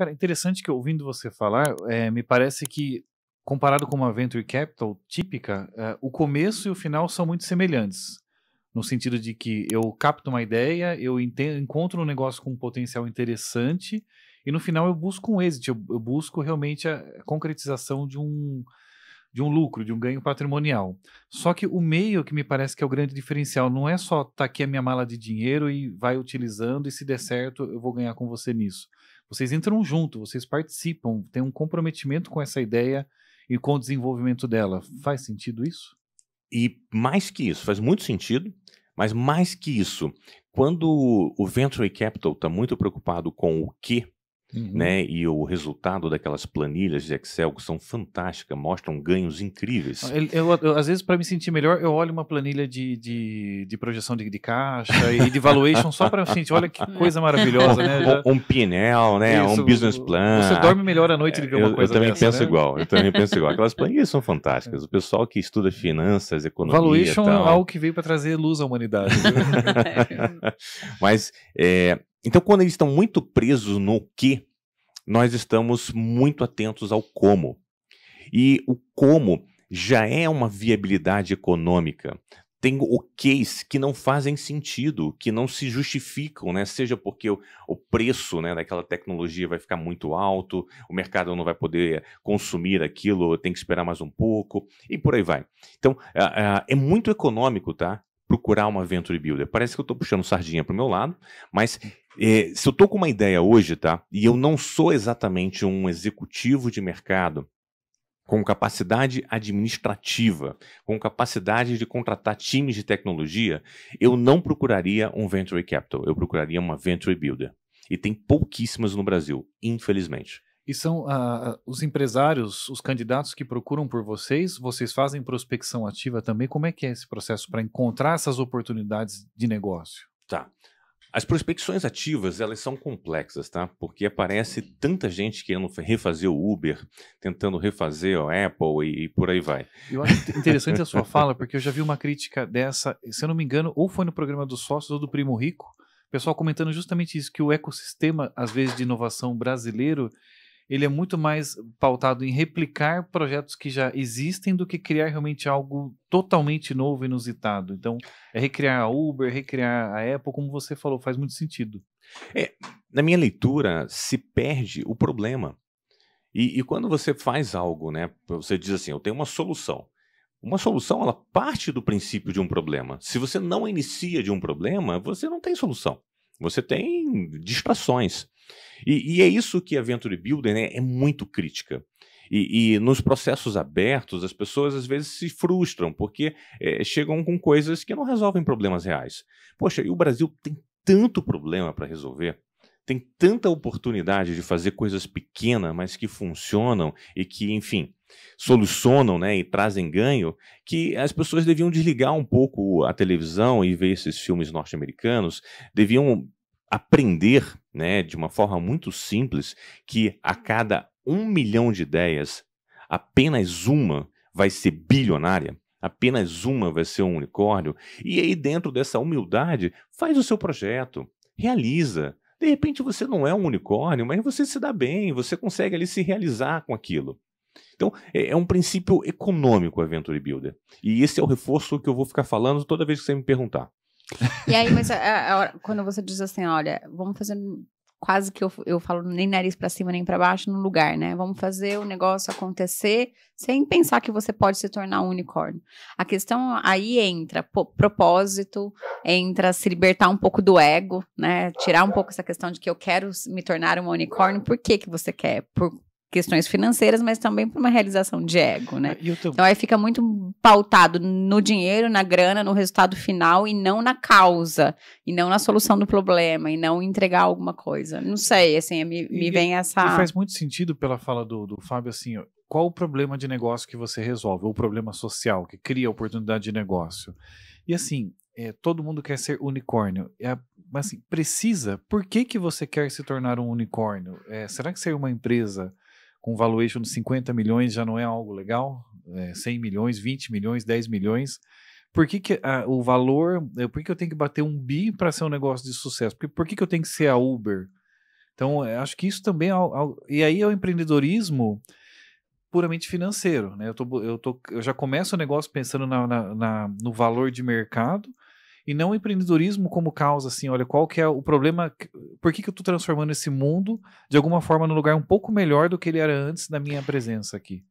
Cara, interessante que ouvindo você falar, é, me parece que comparado com uma venture capital típica, é, o começo e o final são muito semelhantes. No sentido de que eu capto uma ideia, eu entendo, encontro um negócio com um potencial interessante e no final eu busco um êxito, eu, eu busco realmente a concretização de um, de um lucro, de um ganho patrimonial. Só que o meio que me parece que é o grande diferencial não é só tá aqui a minha mala de dinheiro e vai utilizando e se der certo eu vou ganhar com você nisso. Vocês entram junto, vocês participam, têm um comprometimento com essa ideia e com o desenvolvimento dela. Faz sentido isso? E mais que isso, faz muito sentido, mas mais que isso, quando o Venture Capital está muito preocupado com o que né, uhum. Né? E o resultado daquelas planilhas de Excel que são fantásticas, mostram ganhos incríveis. Eu, eu, eu, às vezes, para me sentir melhor, eu olho uma planilha de, de, de projeção de, de caixa e de valuation só para sentir, olha que coisa maravilhosa, né? Já... Um PNL, né? Isso, um business plan. Você dorme melhor à noite de ver é, uma coisa Eu também dessa, penso né? igual, eu também penso igual. Aquelas planilhas são fantásticas. O pessoal que estuda finanças, economia. Valuation é tal... é algo que veio para trazer luz à humanidade. Mas é, então, quando eles estão muito presos no que, nós estamos muito atentos ao como. E o como já é uma viabilidade econômica. Tem o case que não fazem sentido, que não se justificam, né? Seja porque o, o preço né, daquela tecnologia vai ficar muito alto, o mercado não vai poder eh, consumir aquilo, tem que esperar mais um pouco, e por aí vai. Então, é, é muito econômico, tá? procurar uma Venture Builder. Parece que eu estou puxando sardinha para o meu lado, mas é, se eu estou com uma ideia hoje, tá? E eu não sou exatamente um executivo de mercado com capacidade administrativa, com capacidade de contratar times de tecnologia, eu não procuraria um venture capital, eu procuraria uma venture builder. E tem pouquíssimas no Brasil, infelizmente. E são uh, os empresários, os candidatos que procuram por vocês? Vocês fazem prospecção ativa também? Como é que é esse processo para encontrar essas oportunidades de negócio? Tá. As prospecções ativas, elas são complexas, tá? Porque aparece tanta gente querendo refazer o Uber, tentando refazer o Apple e, e por aí vai. Eu acho interessante a sua fala, porque eu já vi uma crítica dessa, se eu não me engano, ou foi no programa dos sócios ou do Primo Rico, pessoal comentando justamente isso, que o ecossistema, às vezes, de inovação brasileiro, ele é muito mais pautado em replicar projetos que já existem do que criar realmente algo totalmente novo, inusitado. Então, é recriar a Uber, recriar a Apple, como você falou, faz muito sentido. É, na minha leitura, se perde o problema. E, e quando você faz algo, né, você diz assim, eu tenho uma solução. Uma solução, ela parte do princípio de um problema. Se você não inicia de um problema, você não tem solução. Você tem distrações. E, e é isso que a Venture Builder né, é muito crítica. E, e, nos processos abertos, as pessoas às vezes se frustram, porque é, chegam com coisas que não resolvem problemas reais. Poxa, e o Brasil tem tanto problema para resolver, tem tanta oportunidade de fazer coisas pequenas, mas que funcionam e que, enfim, solucionam né, e trazem ganho, que as pessoas deviam desligar um pouco a televisão e ver esses filmes norte-americanos, deviam aprender né, de uma forma muito simples, que a uhum. cada um milhão de ideias, apenas uma vai ser bilionária, apenas uma vai ser um unicórnio, e aí dentro dessa humildade, faz o seu projeto, realiza. De repente você não é um unicórnio, mas você se dá bem, você consegue ali se realizar com aquilo. Então, é, é um princípio econômico o Venture Builder. E esse é o reforço que eu vou ficar falando toda vez que você me perguntar. E aí, mas a, é, a é, quando você diz assim, olha, vamos fazer quase que eu, eu falo nem nariz para cima nem para baixo no lugar, né? Vamos fazer o negócio acontecer sem pensar que você pode se tornar um unicórnio. A questão aí entra pô, propósito, entra se libertar um pouco do ego, né? Tirar um pouco essa questão de que eu quero me tornar um unicórnio. Por que que você quer? Por questões financeiras, mas também para uma realização de ego, né? Então aí fica muito pautado no dinheiro, na grana, no resultado final e não na causa, e não na solução do problema, e não entregar alguma coisa. Não sei, assim, me, me e, vem essa. E faz muito sentido pela fala do, do Fábio, assim, qual o problema de negócio que você resolve, ou o problema social que cria oportunidade de negócio. E assim, é, todo mundo quer ser unicórnio. É, mas assim, precisa? Por que, que você quer se tornar um unicórnio? É, será que ser uma empresa com valuation de 50 milhões já não é algo legal? É, 100 milhões, 20 milhões, 10 milhões. Por que, que a, o valor, é, por que, eu tenho que bater um bi para ser um negócio de sucesso? Por, que, por que, que eu tenho que ser a Uber? Então, é, acho que isso também. É, e aí é o empreendedorismo puramente financeiro. Né? Eu, tô, eu, tô, eu já começo o negócio pensando na, na, na no valor de mercado, e não o empreendedorismo como causa, assim, olha, qual que é o problema, por que, que eu estou transformando esse mundo de alguma forma num lugar um pouco melhor do que ele era antes da minha presença aqui?